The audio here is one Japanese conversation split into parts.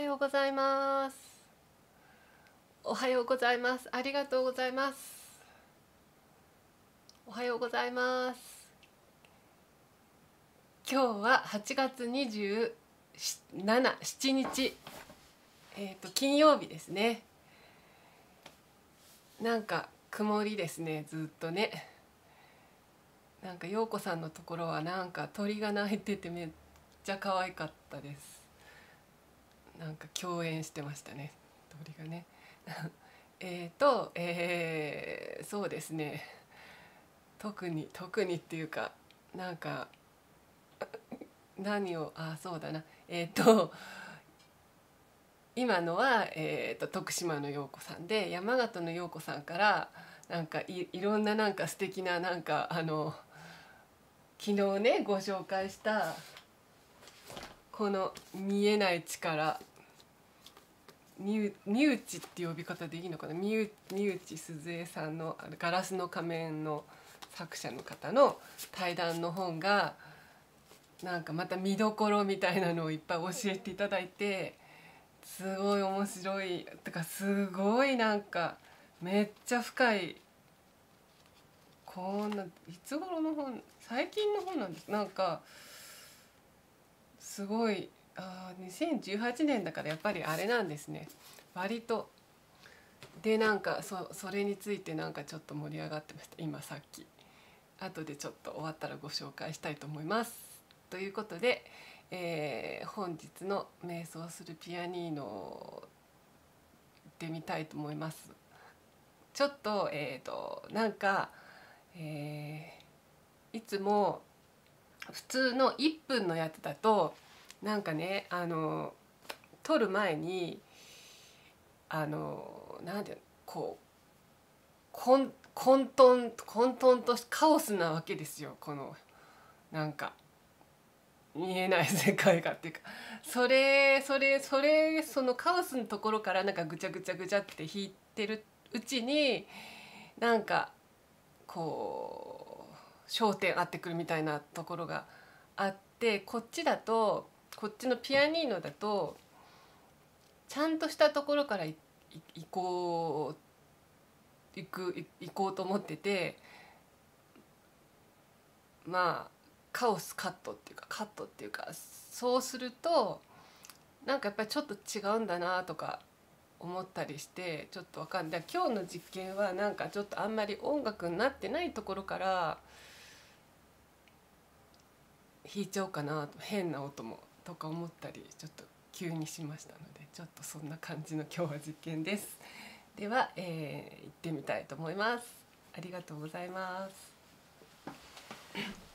はようございますおはようございますありがとうございますおはようございます今日は8月27日えっ、ー、と金曜日ですねなんか曇りですねずっとねなんか陽子さんのところはなんか鳥が鳴いててめっちゃ可愛かったですなんか共演してましたね鳥がね。えっと、えー、そうですね特に特にっていうかなんか何をあそうだなえっ、ー、と今のは、えーと、徳島の陽子さんで山形の陽子さんからなんかいろんななんか素敵ななんかあの昨日ねご紹介したこの「見えない力」身内って呼び方でいいのかな身内鈴江さんの「ガラスの仮面」の作者の方の対談の本がなんかまた見どころみたいなのをいっぱい教えていただいてすごい面白いとかすごいなんかめっちゃ深いこんないつ頃の本最近の本なんですなんかすごいあ2018年だからやっぱりあれなんですね割とでなんかそそれについてなんかちょっと盛り上がってました今さっき後でちょっと終わったらご紹介したいと思いますということで、えー、本日の「瞑想するピアニーノ」てみたいと思いますちょっとえっ、ー、となんか、えー、いつも普通の1分のやつだとなんかねあの撮る前にあのなんていうのこう混混沌混沌とカオスなわけですよこのなんか見えない世界がっていうかそれそれそれそのカオスのところからなんかぐちゃぐちゃぐちゃって弾いてるうちになんかこう焦点合ってくるみたいなところがあってこっちだとこっちのピアニーノだとちゃんとしたところから行こう行く行こうと思っててまあカオスカットっていうかカットっていうかそうするとなんかやっぱりちょっと違うんだなとか思ったりしてちょっとわかんない今日の実験はなんかちょっとあんまり音楽になってないところから弾いちゃおうかなと変な音も。とか思ったりちょっと急にしましたのでちょっとそんな感じの今日は実験です。では、えー、行ってみたいと思います。ありがとうございます。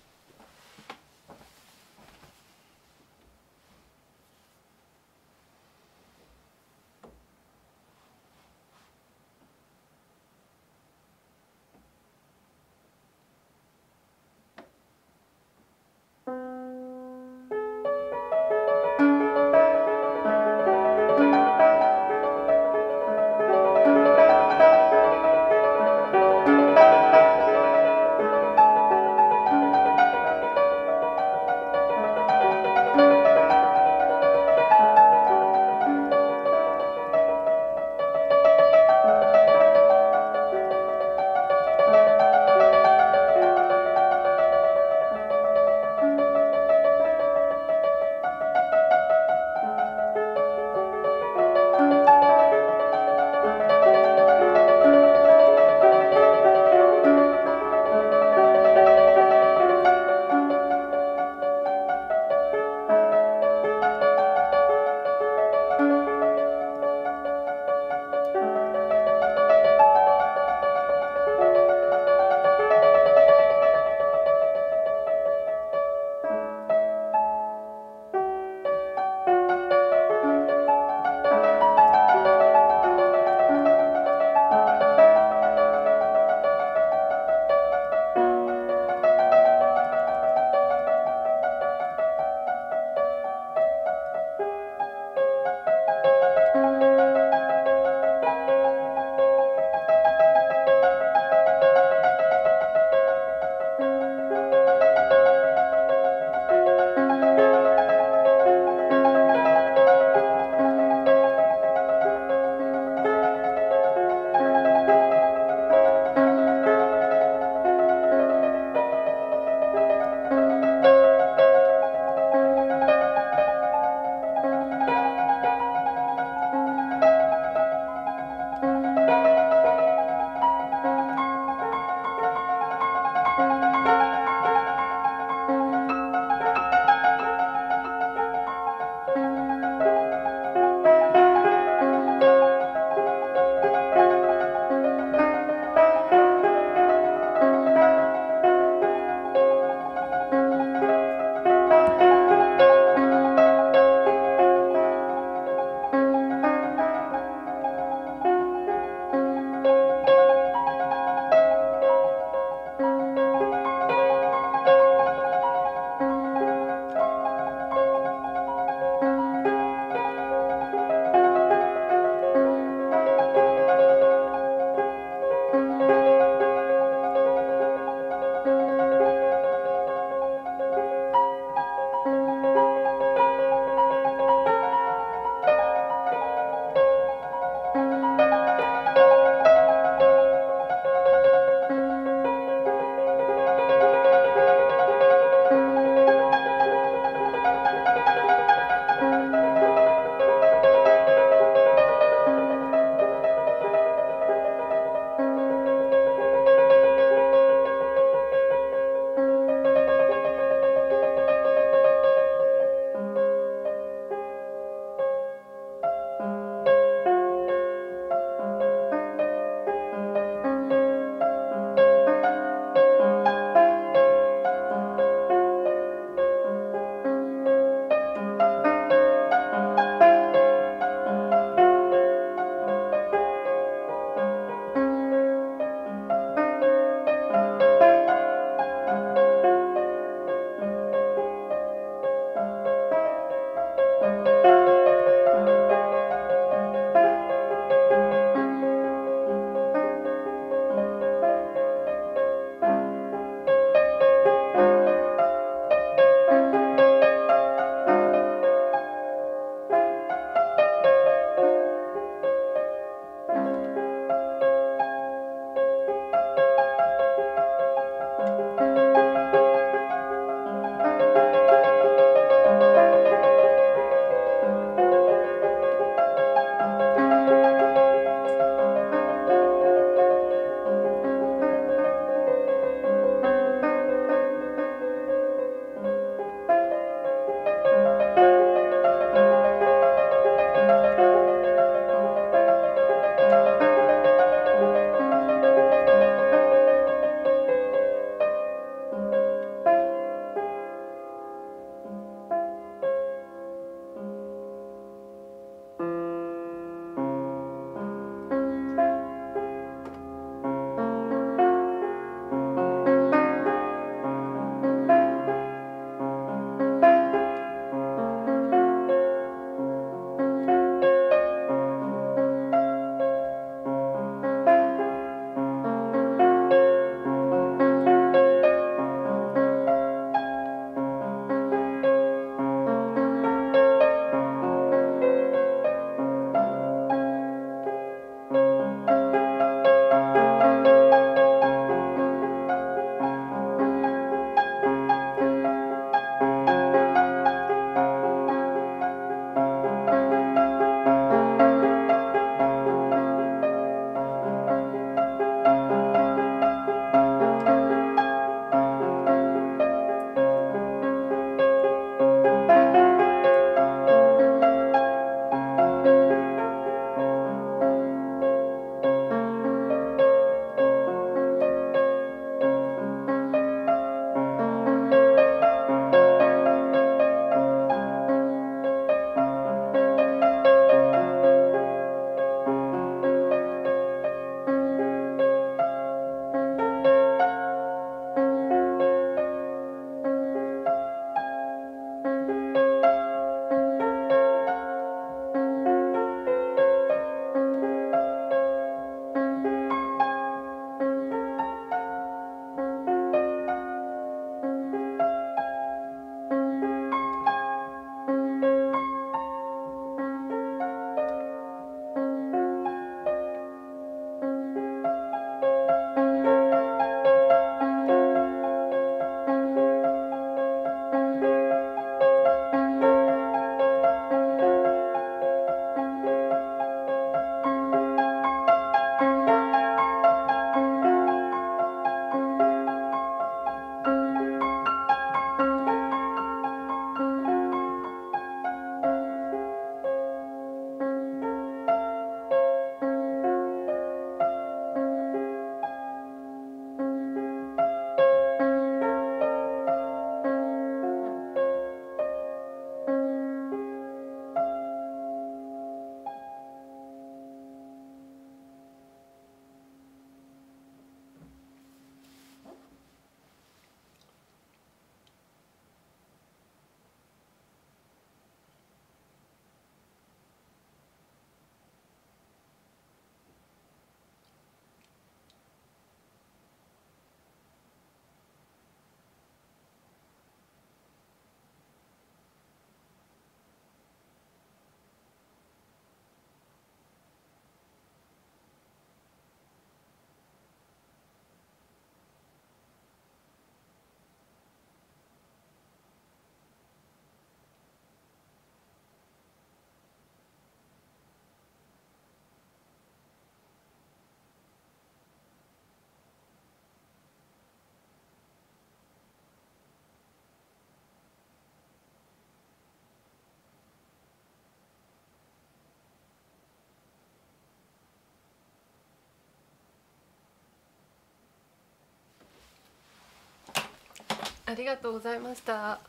ありがとうございました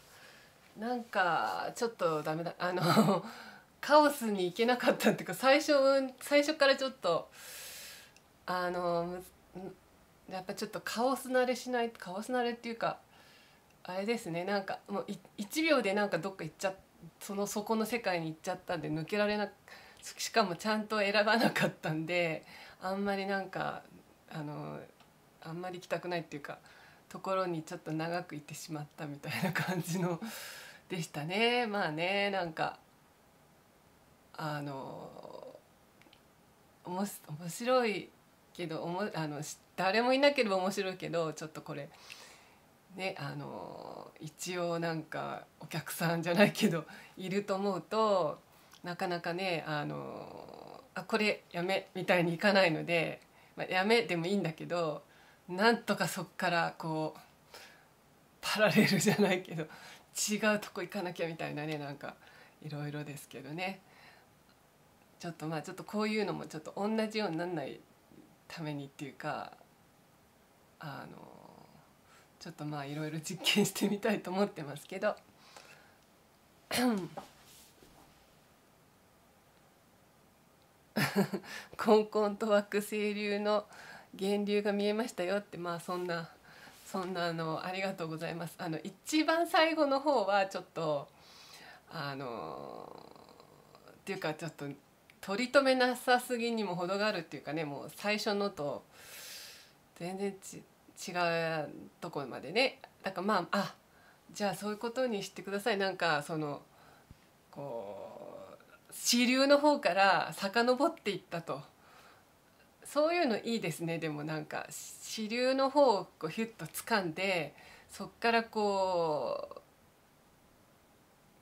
なんかちょっとダメだあの カオスに行けなかったっていうか最初最初からちょっとあのやっぱちょっとカオス慣れしないカオス慣れっていうかあれですねなんかもう1秒でなんかどっか行っちゃっその底の世界に行っちゃったんで抜けられなくしかもちゃんと選ばなかったんであんまりなんかあのあんまり行きたくないっていうか。ところにちょっと長くいてしまったみたいな感じのでしたね まあねなんかあのおもし面白いけどおもあの誰もいなければ面白いけどちょっとこれねあの一応なんかお客さんじゃないけどいると思うとなかなかねあのあこれやめみたいにいかないので、まあ、やめでもいいんだけどなんとかそっからこうパラレルじゃないけど違うとこ行かなきゃみたいなねなんかいろいろですけどねちょっとまあちょっとこういうのもちょっと同じようになんないためにっていうかあのちょっとまあいろいろ実験してみたいと思ってますけど。根んと惑星流の源流が見えましたよってまあそんなそんなあのありがとうございます。あの一番最後の方はちょっとあのっていうかちょっと取り留めなさすぎにも程があるっていうかねもう最初のと全然違うところまでねだからまああじゃあそういうことにしてくださいなんかそのこう支流の方から遡っていったと。そういうのいいですねでもなんか支流の方をこうヒュッと掴んでそっからこ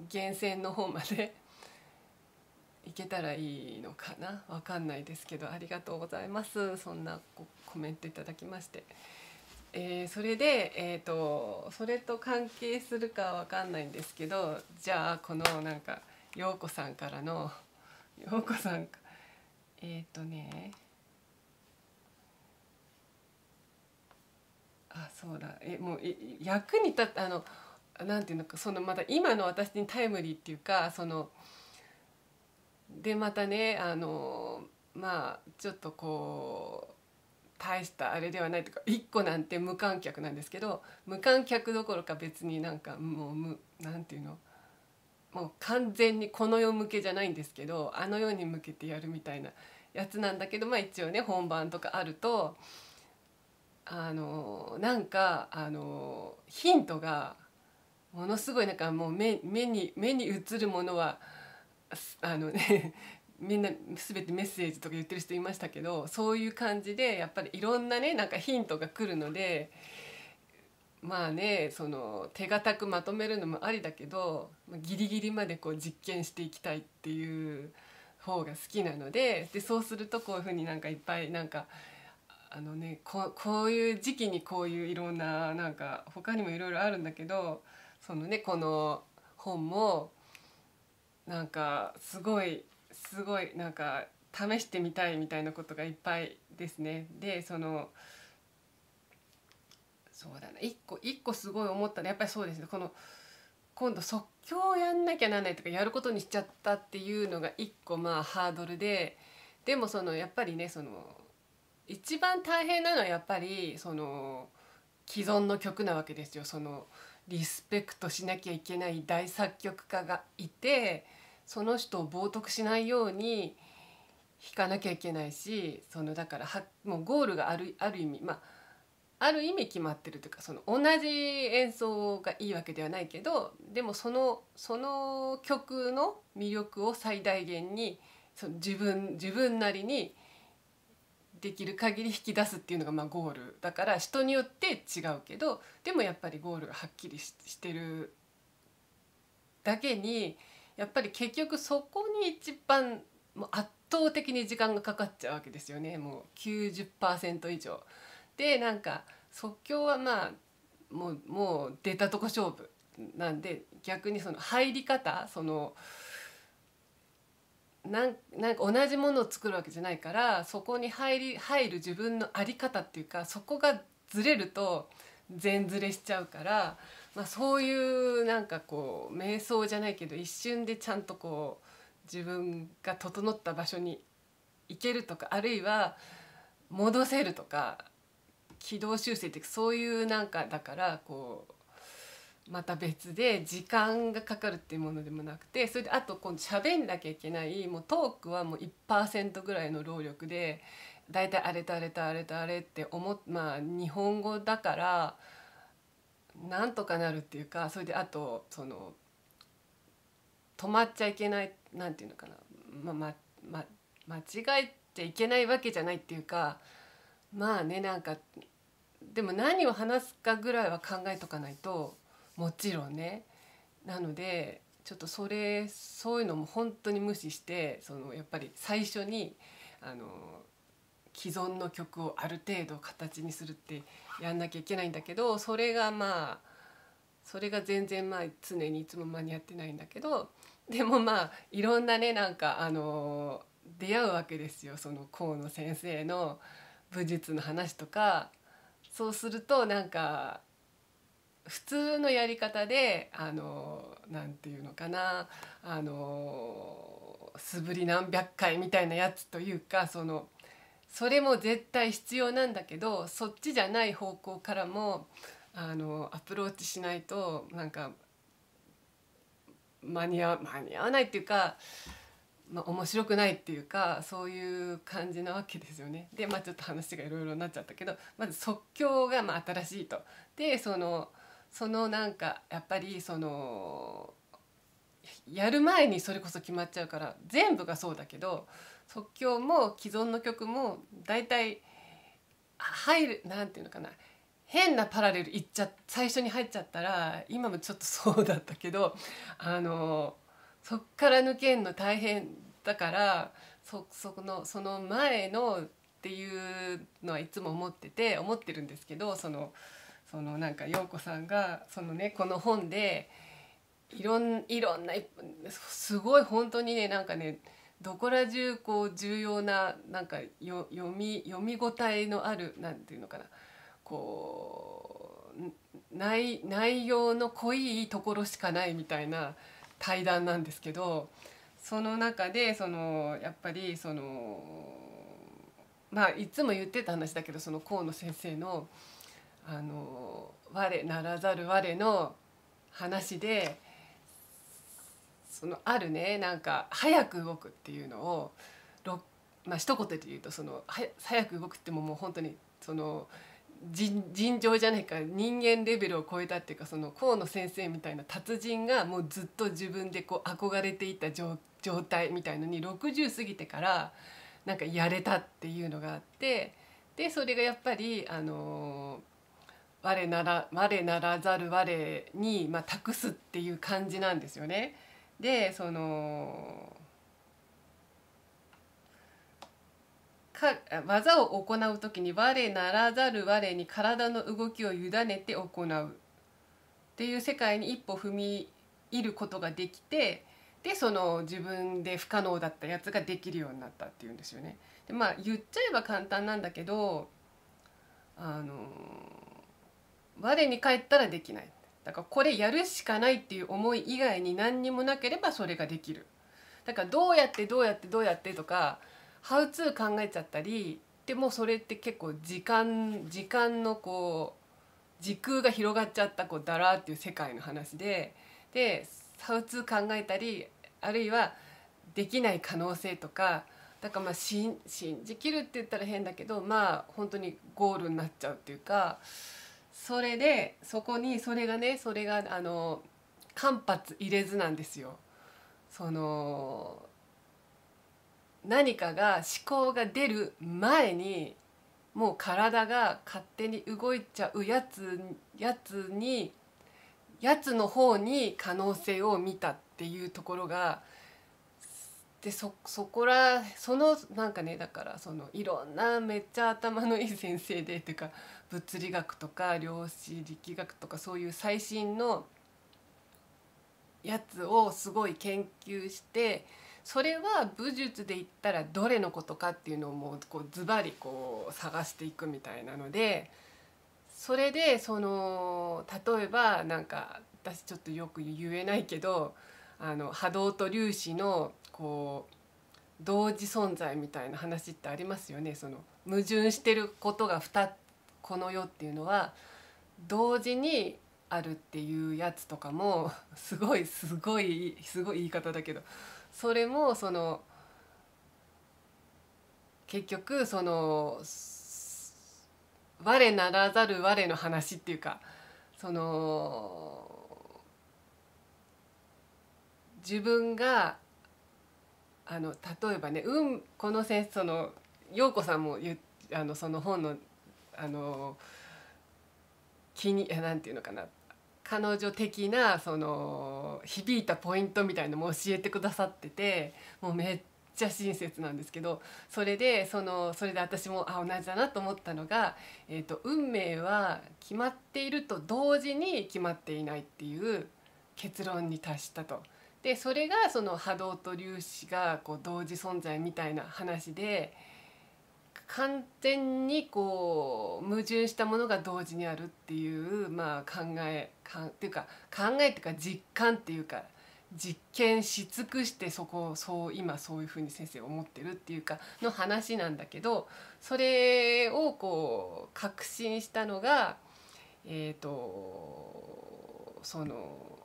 う源泉の方まで 行けたらいいのかなわかんないですけどありがとうございますそんなコメントいただきまして。えー、それで、えーと、とそれと関係するかわかんないんですけどじゃあこのなんか陽子さんからの陽子さんえっ、ー、とねあそうだえもう役に立ったあのなんていうのかそのまた今の私にタイムリーっていうかそのでまたねあのまあちょっとこう大したあれではないとか1個なんて無観客なんですけど無観客どころか別になんかもう無なんていうのもう完全にこの世向けじゃないんですけどあの世に向けてやるみたいなやつなんだけどまあ一応ね本番とかあると。あのなんかあのヒントがものすごいなんかもう目目に目に映るものはあのね みんな全てメッセージとか言ってる人いましたけどそういう感じでやっぱりいろんなねなんかヒントが来るのでまあねその手堅くまとめるのもありだけどギリギリまでこう実験していきたいっていう方が好きなのででそうするとこういうふうになんかいっぱいなんかあのねここういう時期にこういういろんななんか他にもいろいろあるんだけどそのねこの本もなんかすごいすごいなんか試してみたいみたいなことがいっぱいですね。でそのそうだな一個一個すごい思ったらやっぱりそうですねこの今度即興をやんなきゃなんないとかやることにしちゃったっていうのが一個まあハードルででもそのやっぱりねその一番大変なのはやっぱりその既存の曲なわけですよそのリスペクトしなきゃいけない大作曲家がいてその人を冒涜しないように弾かなきゃいけないしそのだからはもうゴールがあるある意味まあある意味決まってるというかその同じ演奏がいいわけではないけどでもそのその曲の魅力を最大限にその自分自分なりにできる限り引き出すっていうのがまあゴールだから人によって違うけどでもやっぱりゴールがはっきりしてるだけにやっぱり結局そこに一番もう圧倒的に時間がかかっちゃうわけですよねもう90%以上。でなんか即興はまあもうもう出たとこ勝負なんで逆にその入り方その。なんなんか同じものを作るわけじゃないからそこに入り入る自分の在り方っていうかそこがずれると全ずれしちゃうから、まあ、そういうなんかこう瞑想じゃないけど一瞬でちゃんとこう自分が整った場所に行けるとかあるいは戻せるとか軌道修正ってそういうなんかだからこうまた別で時間がかかるっていうものでもなくてそれであと今度喋んなきゃいけないもうトークはもう1%ぐらいの労力で大体あれとあれとあれとあれって思っまあ日本語だからなんとかなるっていうかそれであとその止まっちゃいけないなんていうのかな、まあまま、間違えちゃいけないわけじゃないっていうかまあねなんかでも何を話すかぐらいは考えとかないと。もちろんねなのでちょっとそれそういうのも本当に無視してそのやっぱり最初にあの既存の曲をある程度形にするってやんなきゃいけないんだけどそれがまあそれが全然まあ常にいつも間に合ってないんだけどでもまあいろんなねなんかあの出会うわけですよその河野先生の武術の話とかそうするとなんか普通のやり方であのなんていうのかなあの素振り何百回みたいなやつというかそのそれも絶対必要なんだけどそっちじゃない方向からもあのアプローチしないとなんか間に合間に合わないっていうか、まあ、面白くないっていうかそういう感じなわけですよね。でまあちょっと話がいろいろになっちゃったけどまず即興がまあ新しいと。でそのそのなんかやっぱりそのやる前にそれこそ決まっちゃうから全部がそうだけど即興も既存の曲も大体入るなんていうのかな変なパラレルいっちゃ最初に入っちゃったら今もちょっとそうだったけどあのそっから抜けんの大変だからそそのその前のっていうのはいつも思ってて思ってるんですけどその。そのなんか陽子さんがそのねこの本でいろんいろんなすごい本当にねなんかねどこら中こう重要ななんかよ読み読み応えのあるなんていうのかなこう内内容の濃いところしかないみたいな対談なんですけどその中でそのやっぱりそのまあいつも言ってた話だけどその河野先生の。あの我ならざる我の話でそのあるねなんか早く動くっていうのをまあ一言で言うとその早く動くってももう本当にその尋常じゃないか人間レベルを超えたっていうかその河野先生みたいな達人がもうずっと自分でこう憧れていた状態みたいのに60過ぎてからなんかやれたっていうのがあってでそれがやっぱりあのー我なら我ならざる我に、まあ、託すっていう感じなんですよね。でそのか技を行う時に我ならざる我に体の動きを委ねて行うっていう世界に一歩踏み入ることができてでその自分で不可能だったやつができるようになったっていうんですよね。でまあ言っちゃえば簡単なんだけどあの我に返ったらできないだからこれやるしかないっていう思い以外に何にもなければそれができるだからどうやってどうやってどうやってとかハウツー考えちゃったりでもそれって結構時間時間のこう時空が広がっちゃったこうだらっていう世界の話ででハウツー考えたりあるいはできない可能性とかだからまあ信じきるって言ったら変だけどまあ本当にゴールになっちゃうっていうかそれでそこにそれがねそれがあの間髪入れずなんですよ。その何かが思考が出る前にもう体が勝手に動いちゃうやつやつにやつの方に可能性を見たっていうところがでそそこらそのなんかねだからそのいろんなめっちゃ頭のいい先生でっていうか物理学とか量子力学とかそういう最新のやつをすごい研究してそれは武術で言ったらどれのことかっていうのをもうこうズバリこう探していくみたいなのでそれでその例えばなんか私ちょっとよく言えないけどあの波動と粒子のこう同時存在みたいな話ってありますよねその矛盾してることが2この世っていうのは同時にあるっていうやつとかも すごいすごいすごい言い方だけどそれもその結局その我ならざる我の話っていうかその自分があの例えばね、うん、この先生その陽子さんもあのその本のあの気に何て言うのかな彼女的なその響いたポイントみたいのも教えてくださっててもうめっちゃ親切なんですけどそれでそのそれで私もあ同じだなと思ったのが、えーと、と運命は決まっていると同時に決まっていないっていう結論に達したと。でそれがその波動と粒子がこう同時存在みたいな話で。完全にこう矛盾したものが同時にあるっていう、まあ、考えかっていうか考えっていうか実感っていうか実験し尽くしてそこをそう今そういうふうに先生思ってるっていうかの話なんだけどそれをこう確信したのがえっ、ー、とその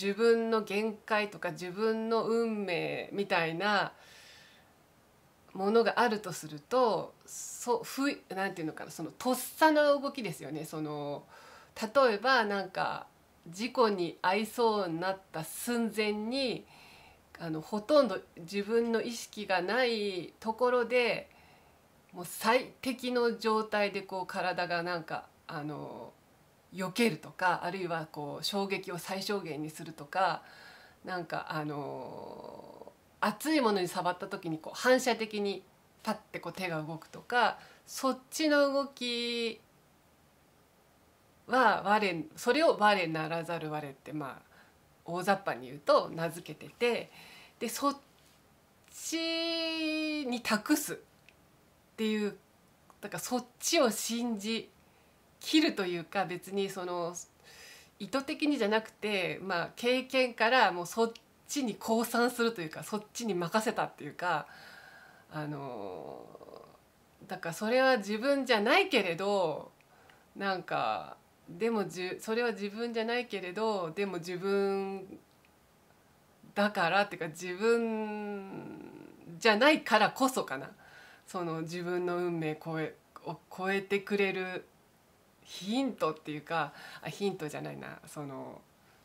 自分の限界とか自分の運命みたいなものがあるとするとそふなんていうのかなそのとっさの動きですよねその例えばなんか事故に遭いそうになった寸前にあのほとんど自分の意識がないところでもう最適の状態でこう体がなんかあの避けるとかあるいはこう衝撃を最小限にするとかなんかあの熱いものに触った時にこう反射的にパッてこう手が動くとかそっちの動きは我それを我ならざる我ってまあ大雑把に言うと名付けててでそっちに託すっていうだからそっちを信じ切るというか別にその意図的にじゃなくてまあ経験からもうそっちちに降参するというかそっちに任せたっていうかあのだからそれは自分じゃないけれどなんかでもじそれは自分じゃないけれどでも自分だからっていうか自分じゃないからこそかなその自分の運命超えを超えてくれるヒントっていうかあヒントじゃないなその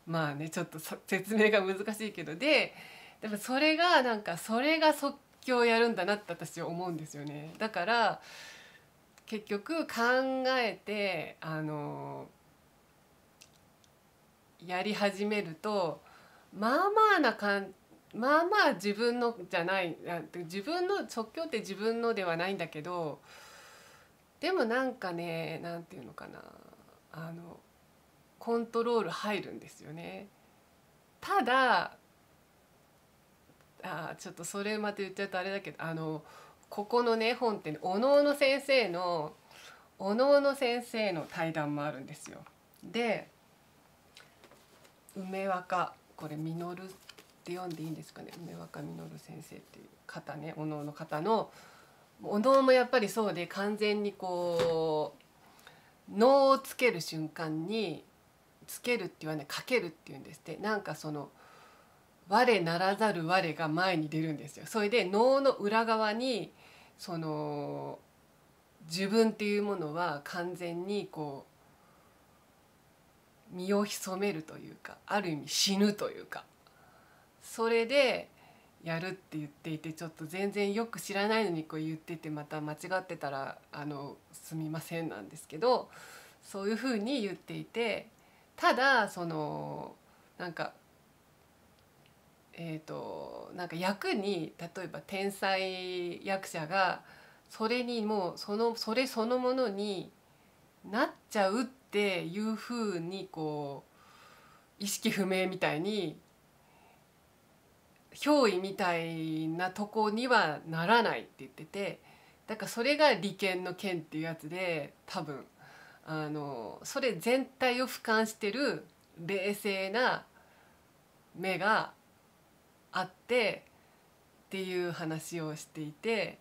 まあねちょっと説明が難しいけどででもそれがなんかそれが即興やるんだなって私は思うんですよね。だから結局考えてあのやり始めるとまあまあな感まあまあ自分のじゃない自分の即興って自分のではないんだけどでもなんかね何て言うのかなあのコントロール入るんですよね。ただあちょっとそれまで言っちゃうとあれだけどあのここのね本っておのの先生のおのの先生の対談もあるんですよ。で梅若これ実って読んでいいんですかね梅若実先生っていう方ねお能の方のお能もやっぱりそうで完全にこう能をつける瞬間につけるって言わないかけるって言うんですってなんかその我ならざる我が前に出るんですよ。それで能の裏側にその自分っていうものは完全にこう身を潜めるというかある意味死ぬというかそれでやるって言っていてちょっと全然よく知らないのにこう言っててまた間違ってたらあのすみませんなんですけどそういうふうに言っていてただそのなんかえーと、となんか役に例えば天才役者がそれにもうそのそれそのものになっちゃうっていうふうにこう意識不明みたいに憑依みたいなとこにはならないって言っててだからそれが利権の権っていうやつで多分。あのそれ全体を俯瞰してる冷静な目があってっていう話をしていて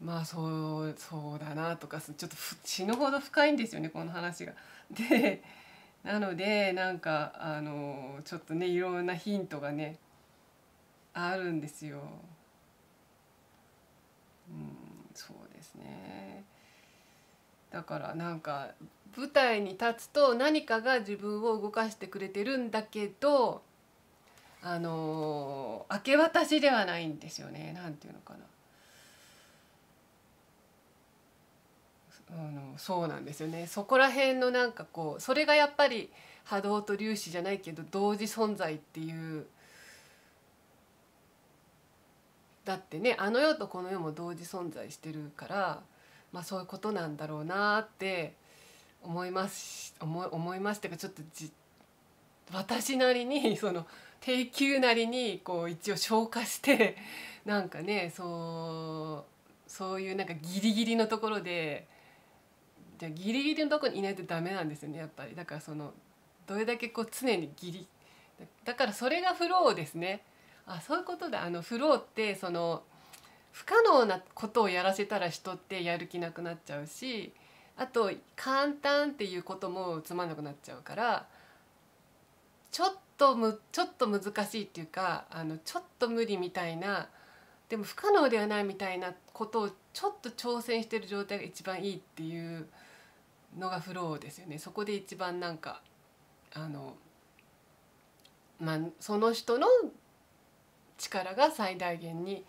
まあそうそうだなとかちょっと死ぬほど深いんですよねこの話が。でなのでなんかあのちょっとねいろんなヒントがねあるんですよ。うんだからなんか舞台に立つと何かが自分を動かしてくれてるんだけどあの明け渡しではないんですよねなんていうのかな。あのそうなんですよねそこら辺のなんかこうそれがやっぱり波動と粒子じゃないけど同時存在っていうだってねあの世とこの世も同時存在してるからまあ、そういうことなんだろうなって思います思思いましたがちょっとじ私なりに その定休なりにこう一応消化してなんかねそうそういうなんかギリギリのところでじゃギリギリのところにいないとダメなんですよねやっぱりだからそのどれだけこう常にギリだからそれがフローですねあそういうことだあのフローってその不可能なことをやらせたら人ってやる気なくなっちゃうしあと簡単っていうこともつまんなくなっちゃうからちょっとむちょっと難しいっていうかあのちょっと無理みたいなでも不可能ではないみたいなことをちょっと挑戦してる状態が一番いいっていうのがフローですよね。そこで一番なんかあのまあ、その人の力が最大限に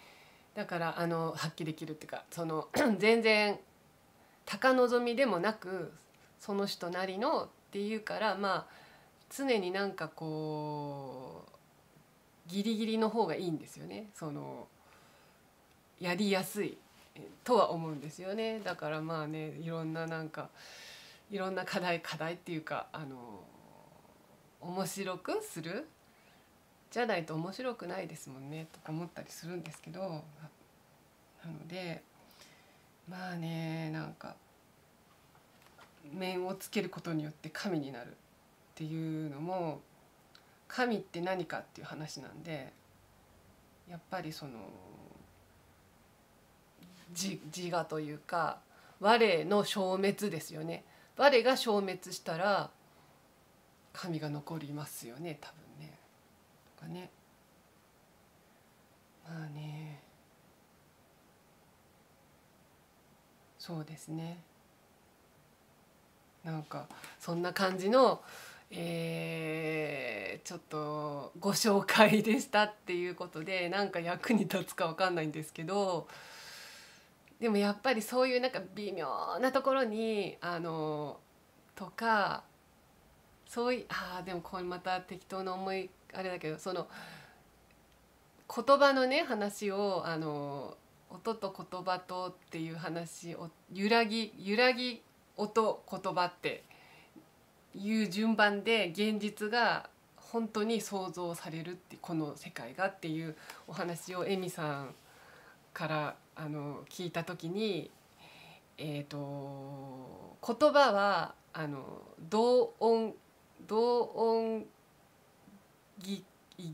だからあの発揮できるっていうかその 全然高望みでもなくその人なりのっていうからまあ常になんかこうギリギリの方がいいんですよねそのやりやすいとは思うんですよねだからまあねいろんななんかいろんな課題課題っていうかあの面白くするじゃないと面白くないですもんねとか思ったりするんですけどなのでまあねなんか面をつけることによって神になるっていうのも神って何かっていう話なんでやっぱりその自自我というか我の消滅ですよね我が消滅したら神が残りますよね多分。かねまあねそうですねなんかそんな感じの、えー、ちょっとご紹介でしたっていうことでなんか役に立つかわかんないんですけどでもやっぱりそういうなんか微妙なところにあのとかそういうあでもこれまた適当な思いあれだけどその言葉のね話をあの音と言葉とっていう話を揺らぎ揺らぎ音言葉っていう順番で現実が本当に想像されるってこの世界がっていうお話をエミさんからあの聞いた時に、えーと、と言葉はあの同音同音ぎぎい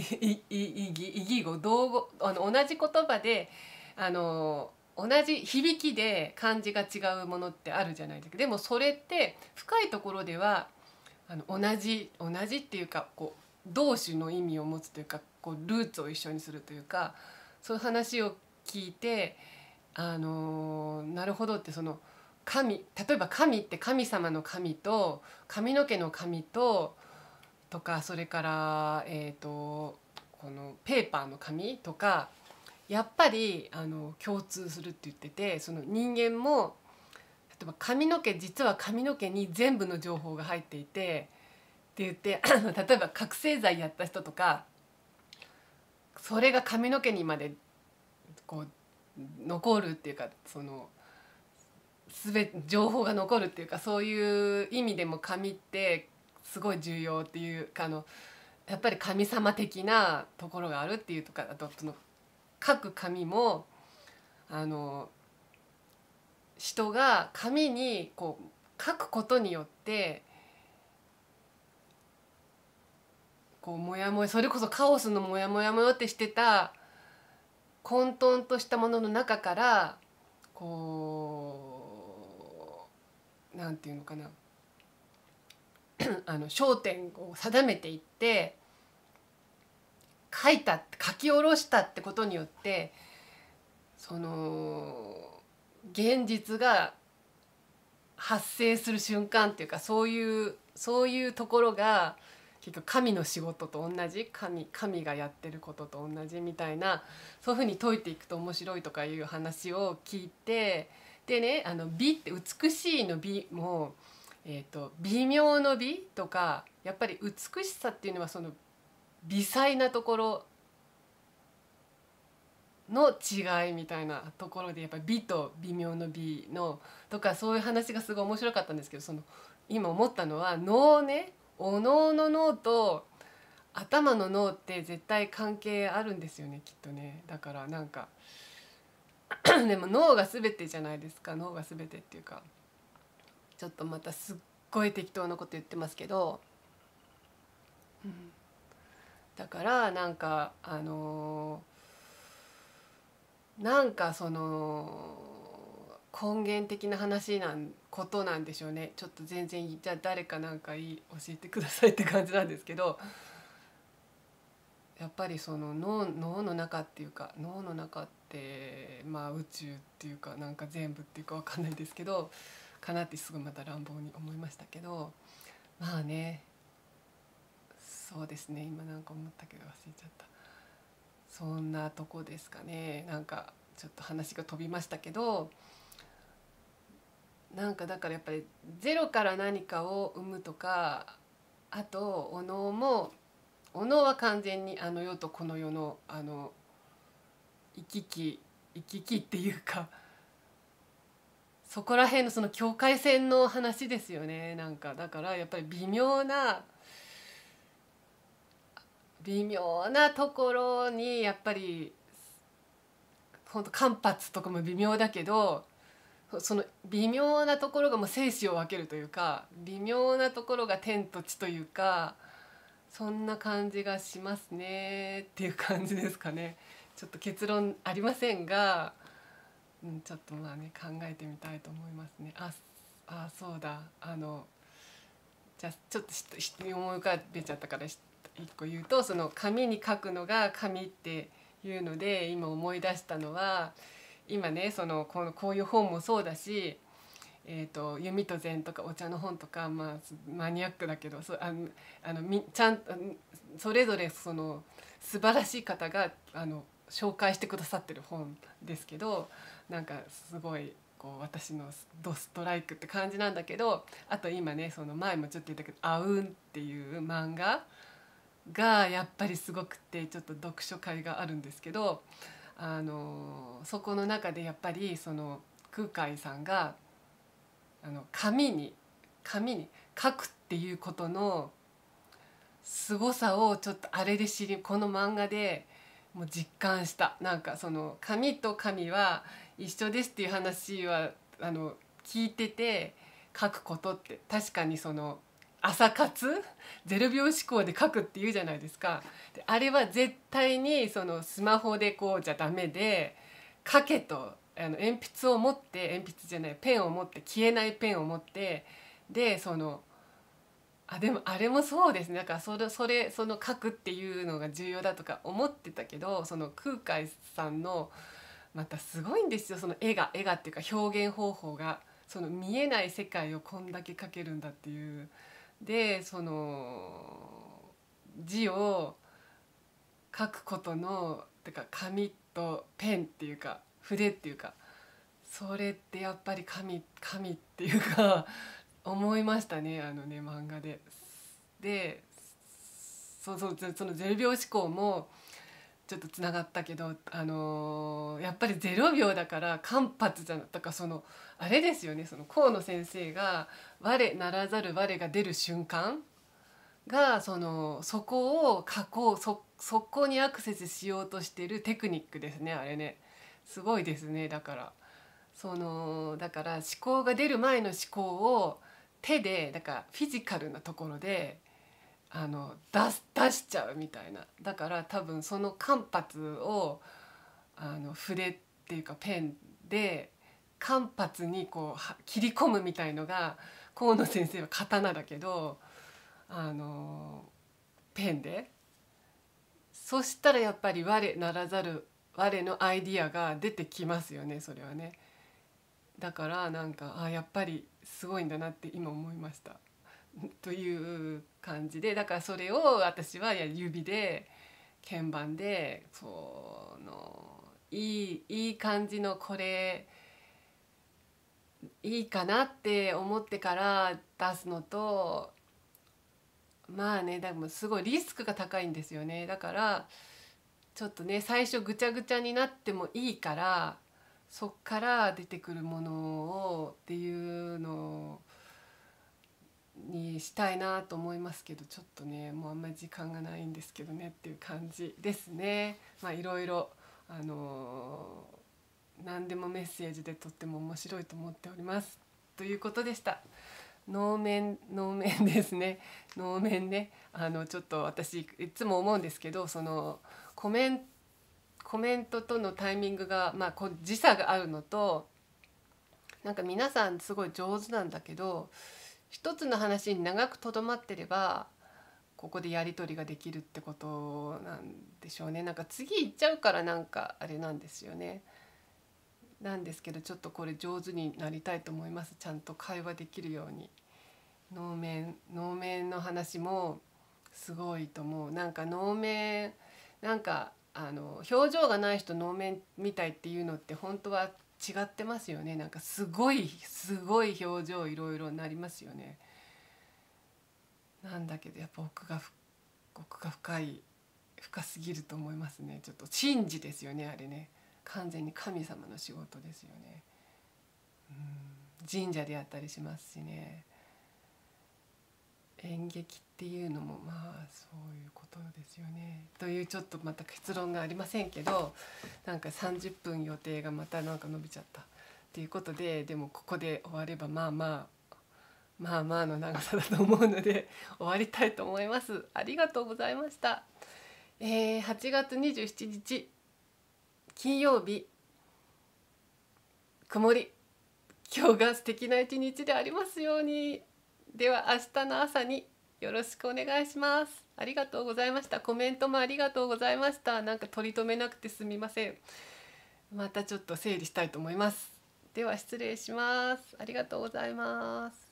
いぎいぎ語同語あの同じ言葉であの同じ響きで漢字が違うものってあるじゃないですかでもそれって深いところではあの同じ同じっていうかこう同種の意味を持つというかこうルーツを一緒にするというかそういう話を聞いてあのなるほどってその神例えば神って神様の神と髪の毛の神ととかそれからえっ、ー、とこのペーパーの紙とかやっぱりあの共通するって言っててその人間も例えば髪の毛実は髪の毛に全部の情報が入っていてって言って例えば覚醒剤やった人とかそれが髪の毛にまでこう残るっていうかその全情報が残るっていうかそういう意味でも紙ってすごい重要っていうかあのやっぱり神様的なところがあるっていうとかあとそのく紙もあの人が紙にこう書くことによってこうモヤモヤそれこそカオスのモヤモヤモヤってしてた混沌としたものの中からこうなんていうのかな あの焦点を定めていって書いた書き下ろしたってことによってその現実が発生する瞬間っていうかそういうそういうところが結局神の仕事と同じ神神がやってることと同じみたいなそういうふうに解いていくと面白いとかいう話を聞いてでねあの美って美しいの美も「えーと、微妙の美とかやっぱり美しさっていうのはその微細なところの違いみたいなところでやっぱ美と微妙の美のとかそういう話がすごい面白かったんですけどその今思ったのは脳ねお能の脳と頭の脳って絶対関係あるんですよねきっとねだからなんか でも脳が全てじゃないですか脳が全てっていうか。ちょっとまたすっごい適当なこと言ってますけど、うん、だからなんかあのー、なんかその根源的な話なんことなんでしょうねちょっと全然じゃあ誰かなんかいい教えてくださいって感じなんですけどやっぱりその脳脳の中っていうか脳の中ってまあ宇宙っていうかなんか全部っていうか分かんないですけどかなってすぐまた乱暴に思いましたけどまあねそうですね今なんか思ったけど忘れちゃったそんなとこですかねなんかちょっと話が飛びましたけどなんかだからやっぱりゼロから何かを生むとかあとお能もお能は完全にあの世とこの世のあの行き来行き来っていうか。そこら辺のその境界線の話ですよねなんかだからやっぱり微妙な微妙なところにやっぱりほんと間髪とかも微妙だけどその微妙なところがもう生死を分けるというか微妙なところが天と地というかそんな感じがしますねっていう感じですかね。ちょっと結論ありませんがうんちょっとまあね考えてみたいと思いますね。ああそうだあのじゃあちょっと思い浮かべちゃったから一個言うとその紙に書くのが紙っていうので今思い出したのは今ねそのこのこういう本もそうだしえーと、弓と禅とかお茶の本とか、まあ、マニアックだけどそあのあのみちゃんそれぞれその素晴らしい方があの紹介してくださってる本ですけどなんかすごいこう私のドストライクって感じなんだけどあと今ねその前もちょっと言ったけど「あうん」っていう漫画がやっぱりすごくてちょっと読書会があるんですけどあのそこの中でやっぱりその空海さんがあの紙に紙に書くっていうことの凄さをちょっとあれで知りこの漫画でもう実感したなんかその紙と紙は一緒ですっていう話はあの聞いてて書くことって確かにその朝活ル秒思考で書くっていうじゃないですかあれは絶対にそのスマホでこうじゃダメで書けとあの鉛筆を持って鉛筆じゃないペンを持って消えないペンを持ってでそのあでもあれもそうですねだからそれそれその書くっていうのが重要だとか思ってたけどその空海さんのまたすごいんですよその絵が絵がっていうか表現方法がその見えない世界をこんだけ描けるんだっていう。でその字を書くことのてか紙とペンっていうか筆っていうかそれってやっぱり神神っていうか思いましたねあのね漫画で。でそうそうその0秒思考もちょっとつながったけど、あのー、やっぱり0秒だから間髪じゃなたかそのあれですよねその河野先生が「我ならざる我」が出る瞬間がそのそこを書こうそこにアクセスしようとしてるテクニックですねあれねすごいですねだからそのだから思考が出る前の思考を手でだからフィジカルなところであの出出しちゃうみたいなだから多分その間髪をあの筆っていうかペンで間髪にこう切り込むみたいのが河野先生は刀だけどあのペンでそしたらやっぱり我ならざる我のアイディアが出てきますよねそれはね。だからなんかあやっぱりすごいんだなって今思いました。という感じでだからそれを私は指で鍵盤でそのいいいい感じのこれいいかなって思ってから出すのとまあねでもすごいリスクが高いんですよねだからちょっとね最初ぐちゃぐちゃになってもいいからそっから出てくるものをっていうのを。にしたいなと思いますけどちょっとねもうあんまり時間がないんですけどねっていう感じですね。まあ、いろいろあのー、何でもメッセージでとっても面白いと思っております。ということでした。能面能面ですね能面ねあのちょっと私いつも思うんですけどそのコメンコメントとのタイミングが、まあ、こ時差があるのとなんか皆さんすごい上手なんだけど一つの話に長くとどまってればここでやり取りができるってことなんでしょうねなんか次行っちゃうからなんかあれなんですよね。なんですけどちょっとこれ上手になりたいと思いますちゃんと会話できるように。能面能面の話もすごいと思うなんか能面なんかあの表情がない人能面みたいっていうのって本当は違ってますよねなんかすごいすごい表情いろいろなりますよね。なんだけどやっぱ奥が奥が深い深すぎると思いますねちょっと神事ですよねあれね完全に神様の仕事ですよね。うん神社でやったりしますしね演劇っていうのもまあそういうことですよね。というちょっとまた結論がありませんけどなんか30分予定がまたなんか伸びちゃったっていうことででもここで終わればまあまあまあまあの長さだと思うので終わりたいと思います。ありがとうございました。えー、8月27日金曜日曇り今日が素敵な一日でありますように。では明日の朝によろしくお願いします。ありがとうございました。コメントもありがとうございました。なんか取り留めなくてすみません。またちょっと整理したいと思います。では失礼します。ありがとうございます。